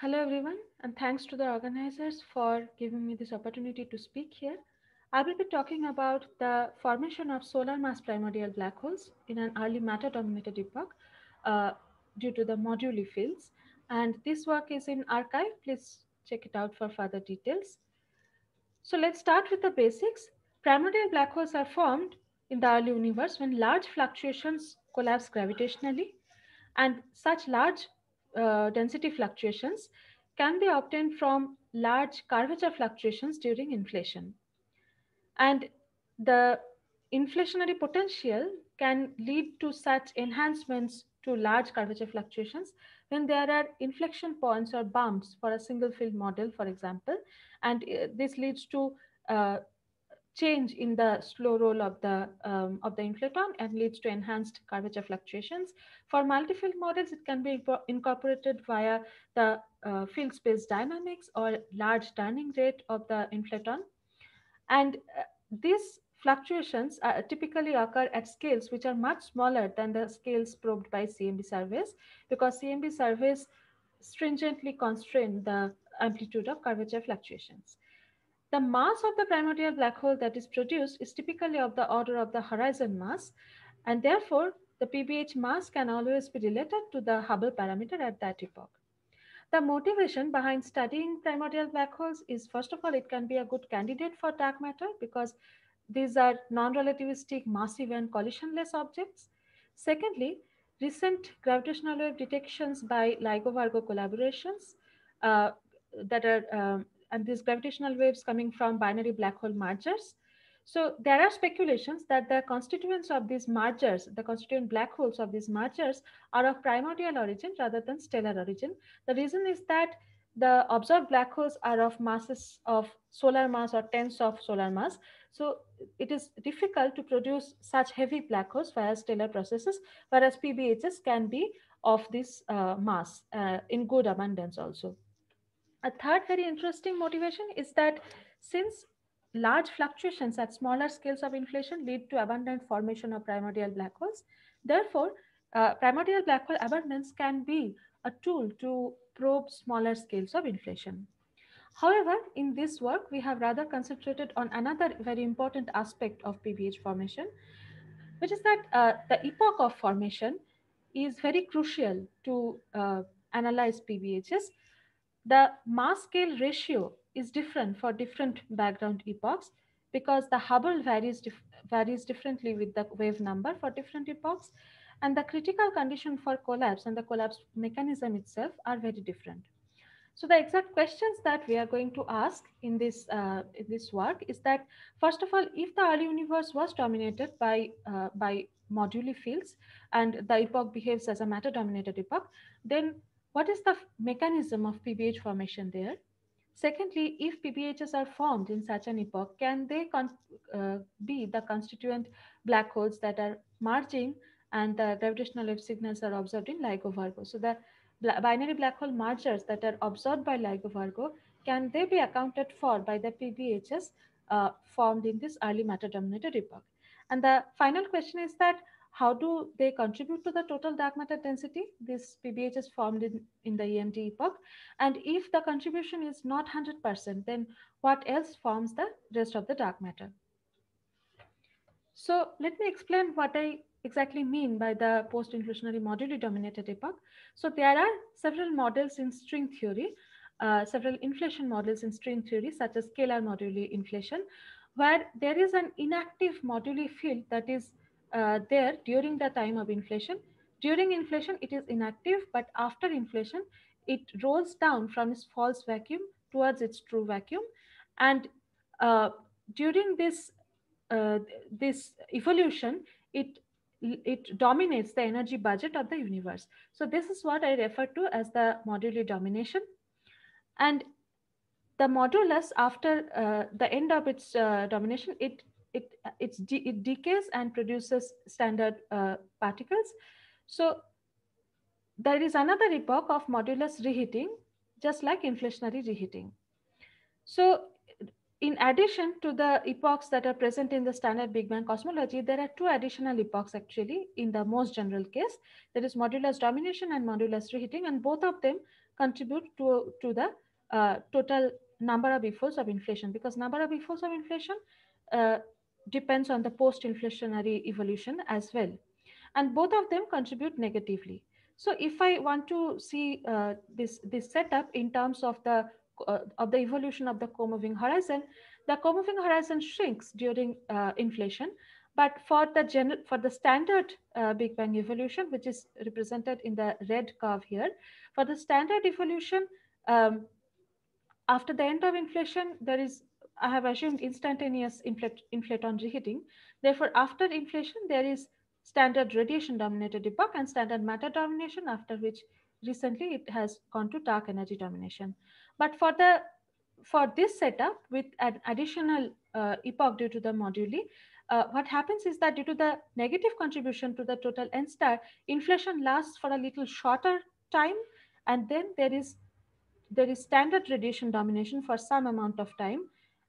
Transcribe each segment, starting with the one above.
Hello, everyone, and thanks to the organizers for giving me this opportunity to speak here. I will be talking about the formation of solar mass primordial black holes in an early matter dominated epoch uh, due to the moduli fields. And this work is in archive. Please check it out for further details. So let's start with the basics. Primordial black holes are formed in the early universe when large fluctuations collapse gravitationally. And such large uh, density fluctuations can be obtained from large curvature fluctuations during inflation. And the inflationary potential can lead to such enhancements to large curvature fluctuations when there are inflection points or bumps for a single field model, for example. And uh, this leads to uh, change in the slow roll of the, um, of the inflaton and leads to enhanced curvature fluctuations. For multi-field models, it can be incorporated via the uh, field space dynamics or large turning rate of the inflaton. And uh, these fluctuations uh, typically occur at scales which are much smaller than the scales probed by CMB surveys because CMB surveys stringently constrain the amplitude of curvature fluctuations. The mass of the primordial black hole that is produced is typically of the order of the horizon mass, and therefore the PBH mass can always be related to the Hubble parameter at that epoch. The motivation behind studying primordial black holes is first of all, it can be a good candidate for dark matter because these are non-relativistic, massive and collisionless objects. Secondly, recent gravitational wave detections by LIGO-Vargo collaborations uh, that are um, and these gravitational waves coming from binary black hole mergers. So there are speculations that the constituents of these mergers, the constituent black holes of these mergers are of primordial origin rather than stellar origin. The reason is that the observed black holes are of masses of solar mass or tens of solar mass. So it is difficult to produce such heavy black holes via stellar processes, whereas PBHs can be of this uh, mass uh, in good abundance also a third very interesting motivation is that since large fluctuations at smaller scales of inflation lead to abundant formation of primordial black holes, therefore, uh, primordial black hole abundance can be a tool to probe smaller scales of inflation. However, in this work, we have rather concentrated on another very important aspect of PBH formation, which is that uh, the epoch of formation is very crucial to uh, analyze PBHs the mass scale ratio is different for different background epochs because the Hubble varies, dif varies differently with the wave number for different epochs. And the critical condition for collapse and the collapse mechanism itself are very different. So the exact questions that we are going to ask in this, uh, in this work is that, first of all, if the early universe was dominated by, uh, by moduli fields and the epoch behaves as a matter-dominated epoch, then what is the mechanism of PBH formation there? Secondly, if PBHs are formed in such an epoch, can they uh, be the constituent black holes that are merging and the gravitational wave signals are observed in LIGO Virgo? So the binary black hole mergers that are observed by LIGO Virgo, can they be accounted for by the PBHs uh, formed in this early matter dominated epoch? And the final question is that how do they contribute to the total dark matter density? This PBH is formed in, in the EMT epoch. And if the contribution is not 100%, then what else forms the rest of the dark matter? So let me explain what I exactly mean by the post-inclusionary moduli dominated epoch. So there are several models in string theory, uh, several inflation models in string theory, such as scalar moduli inflation, where there is an inactive moduli field that is uh, there during the time of inflation. During inflation, it is inactive, but after inflation, it rolls down from its false vacuum towards its true vacuum. And uh, during this, uh, this evolution, it, it dominates the energy budget of the universe. So this is what I refer to as the modular domination. And the modulus after uh, the end of its uh, domination, it it, de it decays and produces standard uh, particles. So there is another epoch of modulus reheating, just like inflationary reheating. So in addition to the epochs that are present in the standard Big Bang cosmology, there are two additional epochs actually in the most general case. There is modulus domination and modulus reheating, and both of them contribute to, to the uh, total number of epochs of inflation because number of epochs of inflation uh, depends on the post-inflationary evolution as well. And both of them contribute negatively. So if I want to see uh, this, this setup in terms of the, uh, of the evolution of the co-moving horizon, the co-moving horizon shrinks during uh, inflation, but for the general, for the standard uh, Big Bang evolution, which is represented in the red curve here, for the standard evolution, um, after the end of inflation, there is I have assumed instantaneous inflation inflaton reheating. Therefore, after inflation, there is standard radiation dominated epoch and standard matter domination, after which recently it has gone to dark energy domination. But for the for this setup with an additional uh, epoch due to the moduli, uh, what happens is that due to the negative contribution to the total n star, inflation lasts for a little shorter time, and then there is there is standard radiation domination for some amount of time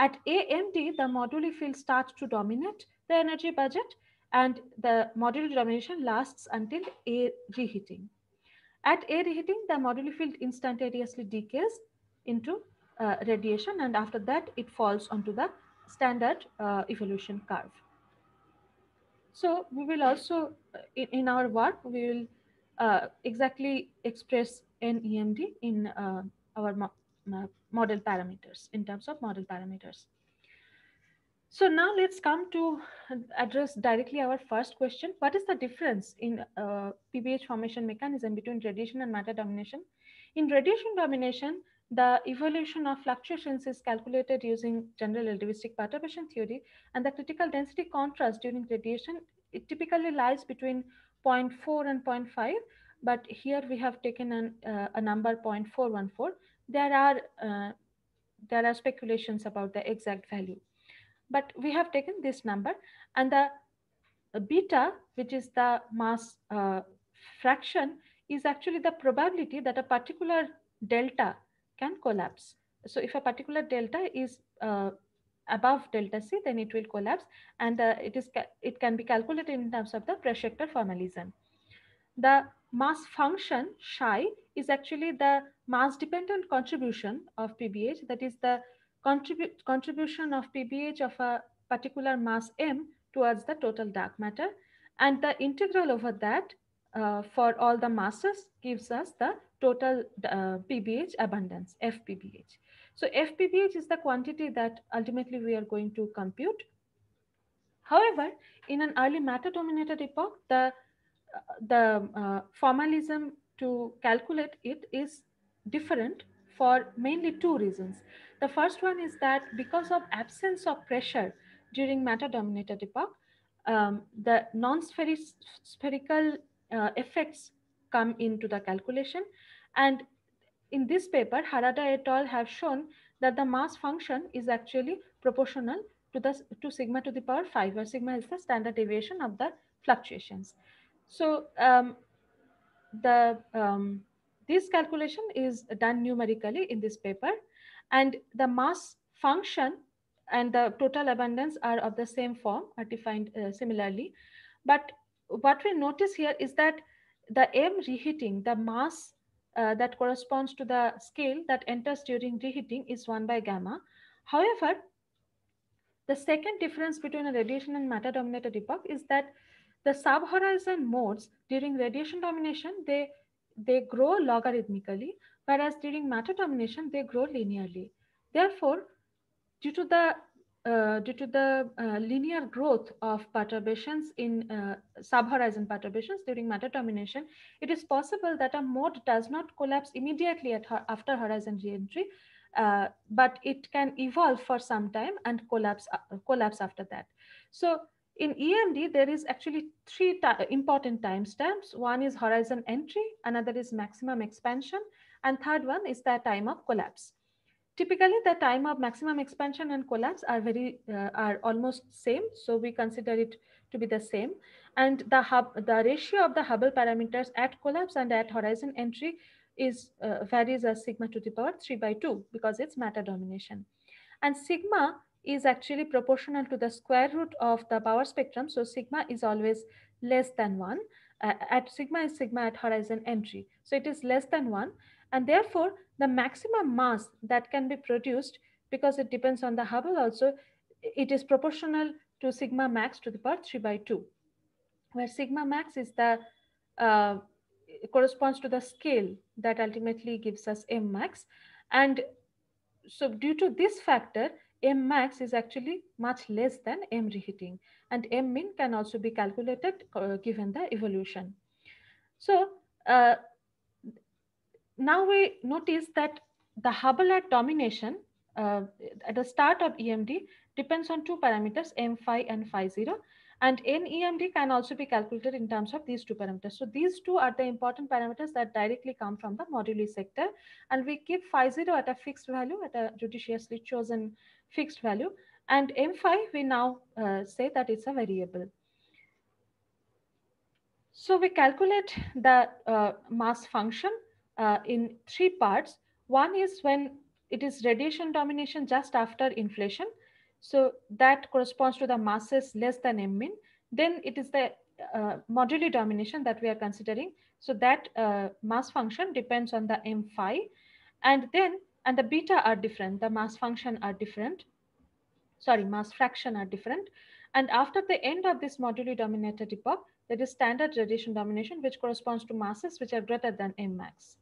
at AMD, the moduli field starts to dominate the energy budget and the moduli domination lasts until A reheating. At A reheating, the moduli field instantaneously decays into uh, radiation and after that it falls onto the standard uh, evolution curve. So we will also, uh, in, in our work, we will uh, exactly express NEMD in uh, our uh, model parameters, in terms of model parameters. So now let's come to address directly our first question. What is the difference in uh, PBH formation mechanism between radiation and matter domination? In radiation domination, the evolution of fluctuations is calculated using general relativistic perturbation theory and the critical density contrast during radiation, it typically lies between 0.4 and 0.5, but here we have taken an, uh, a number 0.414 there are uh, there are speculations about the exact value but we have taken this number and the beta which is the mass uh, fraction is actually the probability that a particular delta can collapse so if a particular delta is uh, above delta c then it will collapse and uh, it is it can be calculated in terms of the pressure formalism the mass function psi is actually the mass dependent contribution of PBH, that is the contribu contribution of PBH of a particular mass m towards the total dark matter. And the integral over that uh, for all the masses gives us the total uh, PBH abundance, FPBH. So FPBH is the quantity that ultimately we are going to compute. However, in an early matter dominated epoch, the the uh, formalism to calculate it is different for mainly two reasons. The first one is that because of absence of pressure during matter-dominated epoch, um, the non-spherical uh, effects come into the calculation. And in this paper, Harada et al. have shown that the mass function is actually proportional to, the, to sigma to the power 5, where sigma is the standard deviation of the fluctuations. So um, the um, this calculation is done numerically in this paper and the mass function and the total abundance are of the same form are defined uh, similarly. But what we notice here is that the M reheating, the mass uh, that corresponds to the scale that enters during reheating is 1 by gamma. However, the second difference between a radiation and matter dominated epoch is that the subhorizon modes during radiation domination, they, they grow logarithmically, whereas during matter domination, they grow linearly. Therefore, due to the uh, due to the uh, linear growth of perturbations in uh, subhorizon perturbations during matter domination, it is possible that a mode does not collapse immediately at, after horizon reentry, uh, but it can evolve for some time and collapse uh, collapse after that. So in EMD, there is actually three important timestamps. One is horizon entry, another is maximum expansion, and third one is the time of collapse. Typically, the time of maximum expansion and collapse are very uh, are almost same, so we consider it to be the same. And the hub, the ratio of the Hubble parameters at collapse and at horizon entry is uh, varies as sigma to the power 3 by 2 because it's matter domination. And sigma is actually proportional to the square root of the power spectrum. So sigma is always less than one. Uh, at sigma is sigma at horizon entry. So it is less than one. And therefore, the maximum mass that can be produced, because it depends on the Hubble also, it is proportional to sigma max to the power 3 by 2, where sigma max is the uh, corresponds to the scale that ultimately gives us M max. And so due to this factor, M max is actually much less than M reheating and M min can also be calculated uh, given the evolution. So uh, now we notice that the Hubble at domination uh, at the start of EMD depends on two parameters M phi and phi zero and NEMD can also be calculated in terms of these two parameters. So these two are the important parameters that directly come from the moduli sector. And we keep phi zero at a fixed value at a judiciously chosen fixed value. And M5, we now uh, say that it's a variable. So we calculate the uh, mass function uh, in three parts. One is when it is radiation domination just after inflation. So that corresponds to the masses less than M min. Then it is the uh, moduli domination that we are considering. So that uh, mass function depends on the M five, And then and the beta are different. The mass function are different. Sorry, mass fraction are different. And after the end of this moduli dominated epoch, there is standard radiation domination, which corresponds to masses which are greater than M max.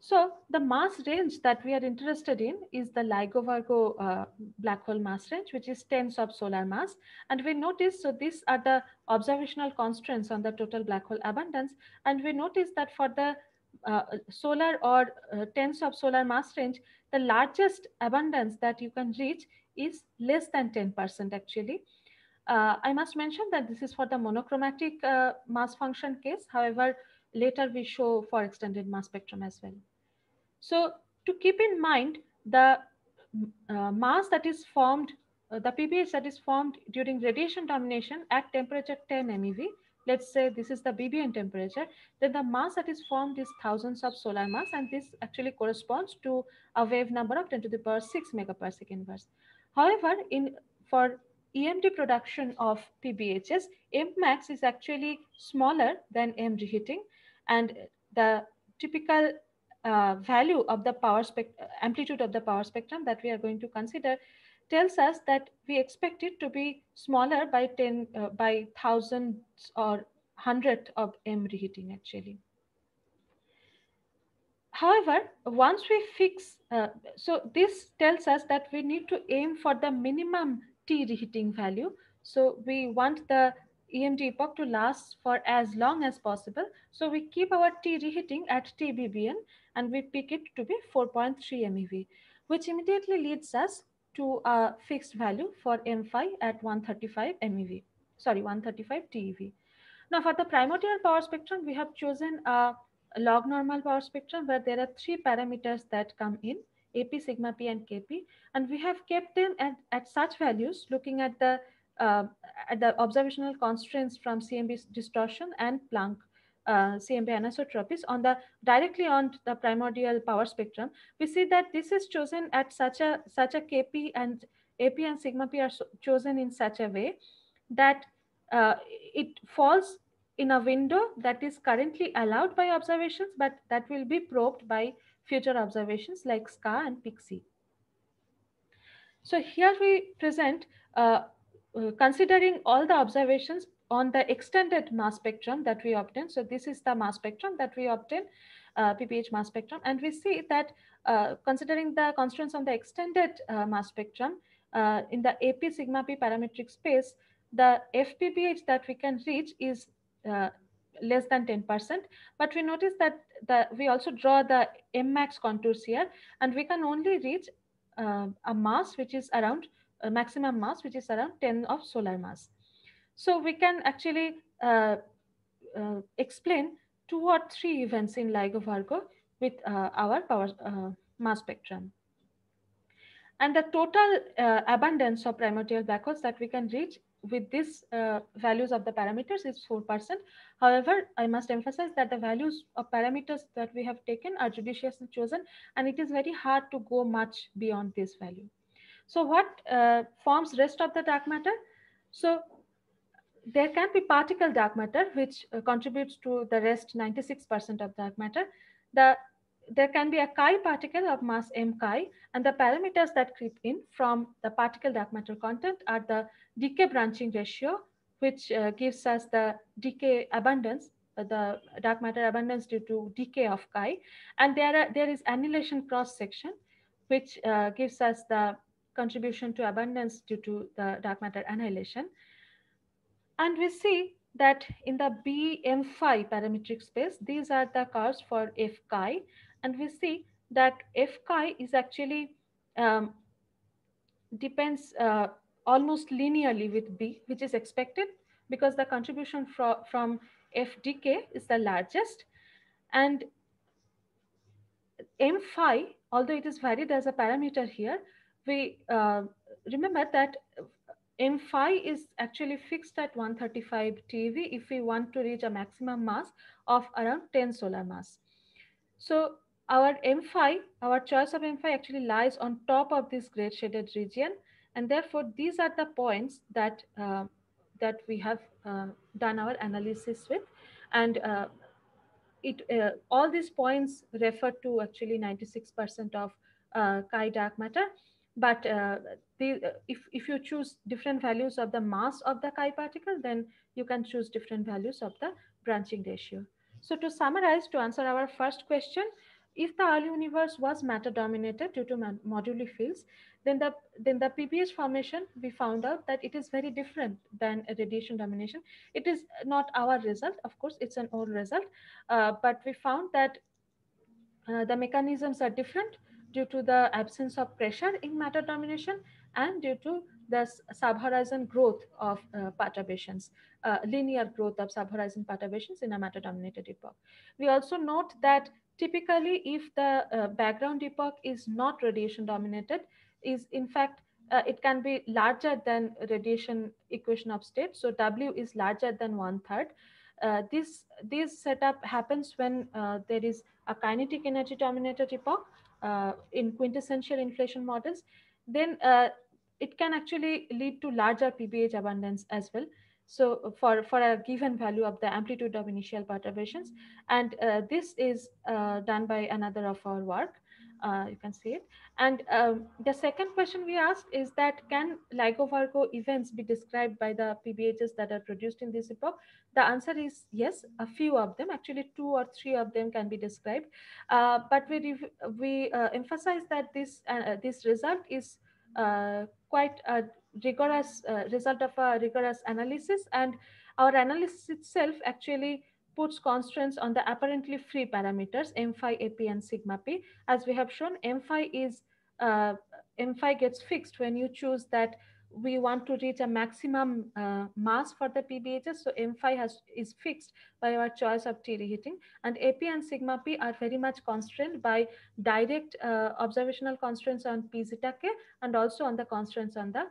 So the mass range that we are interested in is the LIGO-Virgo uh, black hole mass range, which is 10 solar mass. And we notice, so these are the observational constraints on the total black hole abundance. And we notice that for the uh, solar or uh, tens of solar mass range, the largest abundance that you can reach is less than 10% actually. Uh, I must mention that this is for the monochromatic uh, mass function case. However, later we show for extended mass spectrum as well. So to keep in mind, the uh, mass that is formed, uh, the PBS that is formed during radiation domination at temperature 10 MeV let's say this is the BBN temperature, then the mass that is formed is thousands of solar mass, and this actually corresponds to a wave number of 10 to the power 6 megaparsec inverse. However, in for EMD production of PBHS, Mmax is actually smaller than MG heating, and the typical uh, value of the power spec amplitude of the power spectrum that we are going to consider tells us that we expect it to be smaller by 10 uh, by thousands or hundredth of m reheating actually. However, once we fix, uh, so this tells us that we need to aim for the minimum T reheating value. So we want the EMD epoch to last for as long as possible. So we keep our T reheating at TBBN and we pick it to be 4.3 MeV, which immediately leads us to a fixed value for M5 at 135 MeV, sorry, 135 TeV. Now for the primordial power spectrum, we have chosen a log normal power spectrum where there are three parameters that come in, AP, sigma P and KP. And we have kept them at, at such values, looking at the, uh, at the observational constraints from CMB distortion and Planck CMB uh, anisotropies on the directly on the primordial power spectrum, we see that this is chosen at such a such a KP and AP and sigma P are so chosen in such a way that uh, it falls in a window that is currently allowed by observations, but that will be probed by future observations like SCA and PIXI. So here we present, uh, uh considering all the observations on the extended mass spectrum that we obtain. So this is the mass spectrum that we obtain, uh, PPH mass spectrum. And we see that uh, considering the constraints on the extended uh, mass spectrum, uh, in the AP sigma p parametric space, the FPPH that we can reach is uh, less than 10%. But we notice that the, we also draw the max contours here, and we can only reach uh, a mass which is around maximum mass, which is around 10 of solar mass. So we can actually uh, uh, explain two or three events in LIGO Virgo with uh, our power uh, mass spectrum. And the total uh, abundance of primordial black holes that we can reach with these uh, values of the parameters is 4%. However, I must emphasize that the values of parameters that we have taken are judiciously chosen, and it is very hard to go much beyond this value. So what uh, forms rest of the dark matter? So there can be particle dark matter, which uh, contributes to the rest 96% of dark matter. The, there can be a chi particle of mass m chi, and the parameters that creep in from the particle dark matter content are the decay branching ratio, which uh, gives us the decay abundance, uh, the dark matter abundance due to decay of chi. And there, are, there is annihilation cross section, which uh, gives us the contribution to abundance due to the dark matter annihilation. And we see that in the BM phi parametric space, these are the curves for F chi. And we see that F chi is actually um, depends uh, almost linearly with B, which is expected because the contribution fro from FDK is the largest. And M phi, although it is varied as a parameter here, we uh, remember that M phi is actually fixed at 135 TV if we want to reach a maximum mass of around 10 solar mass. So our M phi, our choice of M phi actually lies on top of this gray shaded region. And therefore, these are the points that, uh, that we have uh, done our analysis with. And uh, it, uh, all these points refer to actually 96% of chi uh, dark matter. But uh, the, uh, if, if you choose different values of the mass of the chi particle, then you can choose different values of the branching ratio. So to summarize, to answer our first question, if the early universe was matter dominated due to moduli fields, then the, then the PBH formation, we found out that it is very different than radiation domination. It is not our result, of course, it's an old result, uh, but we found that uh, the mechanisms are different due to the absence of pressure in matter domination and due to the subhorizon growth of uh, perturbations, uh, linear growth of subhorizon perturbations in a matter dominated epoch. We also note that typically if the uh, background epoch is not radiation dominated, is in fact, uh, it can be larger than radiation equation of state. So W is larger than one third. Uh, this, this setup happens when uh, there is a kinetic energy dominated epoch uh, in quintessential inflation models, then uh, it can actually lead to larger PBH abundance as well. So for, for a given value of the amplitude of initial perturbations, and uh, this is uh, done by another of our work. Uh, you can see it. And um, the second question we asked is that can LIGO-Virgo events be described by the PBHs that are produced in this epoch? The answer is yes, a few of them, actually two or three of them can be described. Uh, but we, we uh, emphasize that this, uh, uh, this result is quite a rigorous result of a rigorous analysis and our analysis itself actually puts constraints on the apparently free parameters m phi, ap, and sigma p. As we have shown, m phi is uh, m phi gets fixed when you choose that we want to reach a maximum uh, mass for the PBHS. So m phi has is fixed by our choice of T reheating, and AP and sigma p are very much constrained by direct uh, observational constraints on P zeta k and also on the constraints on the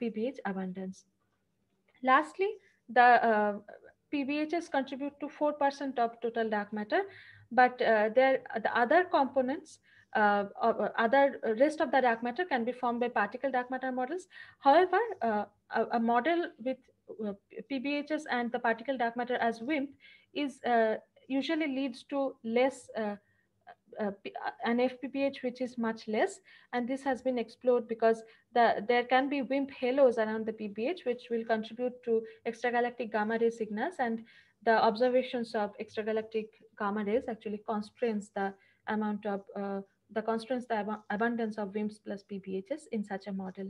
PBH uh, abundance. Lastly, the uh, PBHs contribute to 4% of total dark matter, but uh, there, the other components uh, or uh, other rest of the dark matter can be formed by particle dark matter models. However, uh, a, a, model with uh, PBHs and the particle dark matter as WIMP is uh, usually leads to less uh, uh, an FPPH which is much less. And this has been explored because the, there can be WIMP halos around the PPH, which will contribute to extragalactic gamma ray signals. And the observations of extragalactic gamma rays actually constrains the amount of uh, the constraints the ab abundance of WIMPs plus PPHs in such a model.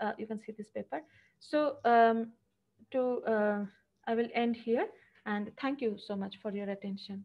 Uh, you can see this paper. So um, to uh, I will end here and thank you so much for your attention.